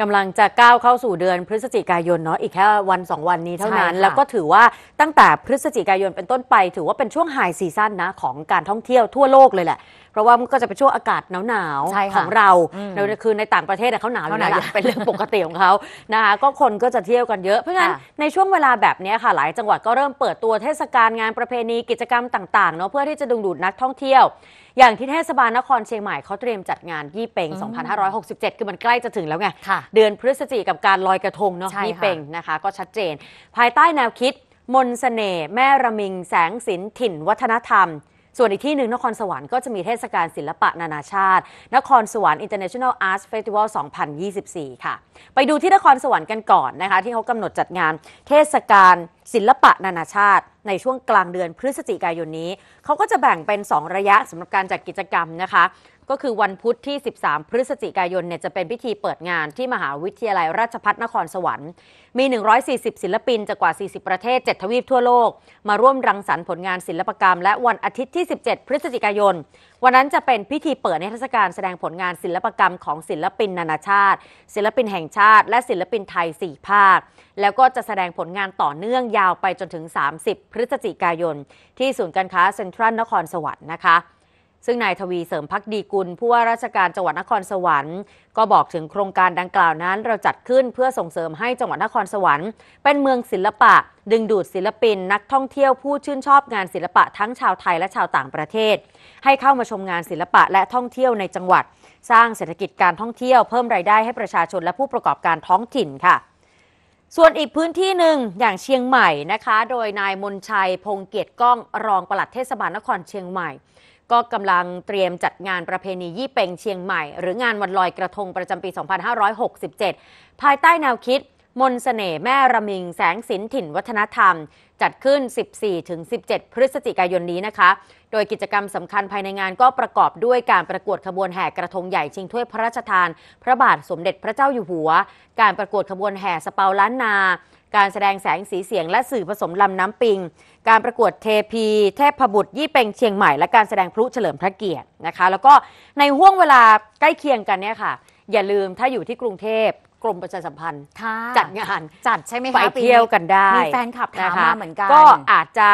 กำลังจะก้าวเข้าสู่เดือนพฤศจิกายนเนาะอีกแค่วัน 2 วันนี้เท่านั้น แล้วก็ถือว่าตั้งแต่พฤศจิกายนเป็นต้นไป ถือว่าเป็นช่วงไฮซีซั่นนะของการท่องเที่ยวทั่วโลกเลยแหละ เพราะว่ามันก็จะเป็นช่วงอากาศหนาวๆของเราคือในต่างประเทศเขาหนาวอยู่แล้วเป็นเรื่องปกติของเขานะคะก็คนก็จะเที่ยวกันเยอะ เพราะงั้น ในช่วงเวลาแบบนี้ค่ะหลายจังหวัดก็เริ่มเปิดตัวเทศกาลงานประเพณีกิจกรรมต่างๆเนาะเพื่อที่จะดึงดูดนักท่องเที่ยวอย่างที่เทศบาลนครเชียงใหม่เขาเตรียมจัดงานยี่เปง2567 คือมันใกล้จะถึงแล้วไงเดือนพฤศจิกับการลอยกระทงเนาะนี่เป่งนะคะก็ชัดเจน ภายใต้แนวคิดมนสเสน่ห์แม่ระมิงแสงศิลถิ่น วัฒนธรรม ส่วนอีกที่หนึ่งนครสวรรค์ก็จะมีเทศกาลศิลปะนานาชาติ นครสวรรค์ International Arts Festival 2024 ค่ะ ไปดูที่นครสวรรค์กันก่อนนะคะที่เขากำหนดจัดงานเทศกาลศิลปะนานาชาติในช่วงกลางเดือนพฤศจิกายนนี้ เขาก็จะแบ่งเป็น 2 ระยะสำหรับการจัดกิจกรรมนะคะ ก็คือวันพุธที่ 13 พฤศจิกายนเนี่ยจะเป็นพิธีเปิดงานที่มหาวิทยาลัยราชพัฒนครสวรรค์ มี 140 ศิลปิน จากกว่า 40 ประเทศ 7 ทวีปทั่วโลกมาร่วมรังสรรค์ผลงานศิลปกรรมและวันอาทิตย์ที่ 17 พฤศจิกายนวันนั้นจะเป็นพิธีเปิดในเทศกาลแสดงผลงานศิลปกรรมของศิลปินนานาชาติ ศิลปินแห่งชาติและศิลปินไทย 4 ภาค แล้วก็จะแสดงผลงานต่อเนื่องยาวไปจนถึง 30 พฤศจิกายนที่ศูนย์การค้าเซ็นทรัลนครสวรรค์นะคะซึ่งนายทวีเสริมพักดีกุล ผู้ว่าราชการจังหวัดนครสวรรค์ ก็บอกถึงโครงการดังกล่าวนั้นเราจัดขึ้นเพื่อส่งเสริมให้จังหวัดนครสวรรค์เป็นเมืองศิลปะดึงดูดศิลปิน นักท่องเที่ยวผู้ชื่นชอบงานศิลปะทั้งชาวไทยและชาวต่างประเทศ ให้เข้ามาชมงานศิลปะและท่องเที่ยวในจังหวัด สร้างเศรษฐกิจการท่องเที่ยวเพิ่มรายได้ให้ประชาชนและผู้ประกอบการท้องถิ่นค่ะ ส่วนอีกพื้นที่หนึ่ง อย่างเชียงใหม่นะคะ โดยนายมนชัยพงเกียรติก้องรองปลัดเทศบาลนครเชียงใหม่ก็กำลังเตรียมจัดงานประเพณียี่เป่งเชียงใหม่ หรืองานวันลอยกระทงประจำปี 2567 ภายใต้แนวคิด มนสเสน่ห์แม่ระมิงแสงสินถิ่นวัฒนธรรม จัดขึ้น 14-17 พฤศจิกายนนี้นะคะ โดยกิจกรรมสำคัญภายในงานก็ประกอบด้วยการประกวดขบวนแห่กระทงใหญ่ชิงถ้วยพระราชทาน พระบาทสมเด็จพระเจ้าอยู่หัว การประกวดขบวนแห่สเปาล้านนาการแสดงแสงสีเสียงและสื่อผสมลำน้ำปิง การประกวดเทพีเทพบุตรยี่เป็งเชียงใหม่ และการแสดงพลุเฉลิมพระเกียรตินะคะ แล้วก็ในห่วงเวลาใกล้เคียงกันเนี่ยค่ะ อย่าลืมถ้าอยู่ที่กรุงเทพกรมประชาสัมพันธ์จัดงานจัดใช่ไหมคะไปเที่ยวกันได้มีแฟนคลับถามมาเหมือนกัน ก็อาจจะ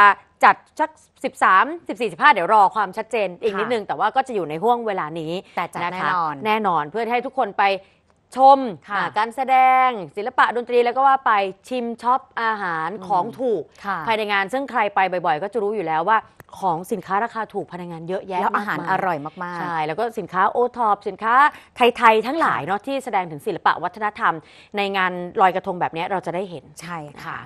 จัดสัก 13 14 15เดี๋ยวรอความชัดเจนอีกนิดนึงแต่ว่าก็จะอยู่ในห่วงเวลานี้แต่จัดแน่นอนแน่นอนเพื่อให้ทุกคนไปชมการแสดงศิลปะดนตรีแล้วก็ว่าไปชิมช็อปอาหารของถูก ภายในงานซึ่งใครไปบ่อยๆ ก็จะรู้อยู่แล้วว่าของสินค้าราคาถูกภายในงานเยอะแยะแล้วอาหารอร่อยมากใช่ แล้วก็สินค้าโอทอปสินค้าไทย ๆ ทั้งหลายเนาะที่แสดงถึงศิลปะวัฒนธรรม ในงานลอยกระทงแบบนี้เราจะได้เห็นใช่ค่ะ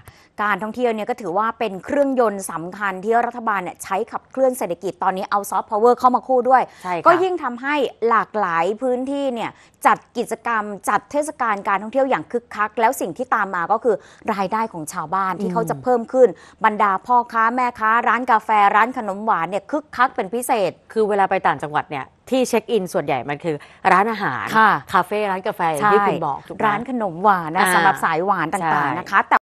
การท่องเที่ยวเนี่ยก็ถือว่าเป็นเครื่องยนต์สำคัญที่รัฐบาลเนี่ยใช้ขับเคลื่อนเศรษฐกิจตอนนี้เอาซอฟต์พาวเวอร์เข้ามาคู่ด้วย ก็ยิ่งทำให้หลากหลายพื้นที่เนี่ยจัดกิจกรรมจัดเทศกาลการท่องเที่ยวอย่างคึกคักแล้วสิ่งที่ตามมาก็คือรายได้ของชาวบ้านที่เขาจะเพิ่มขึ้นบรรดาพ่อค้าแม่ค้าร้านกาแฟร้านขนมหวานเนี่ยคึกคักเป็นพิเศษ คือเวลาไปต่างจังหวัดเนี่ยที่เช็คอินส่วนใหญ่มันคือ ร้านอาหารคาเฟ่ร้านกาแฟที่คุณบอกร้านขนมหวานนะสำหรับสายหวานต่างๆนะคะ แต่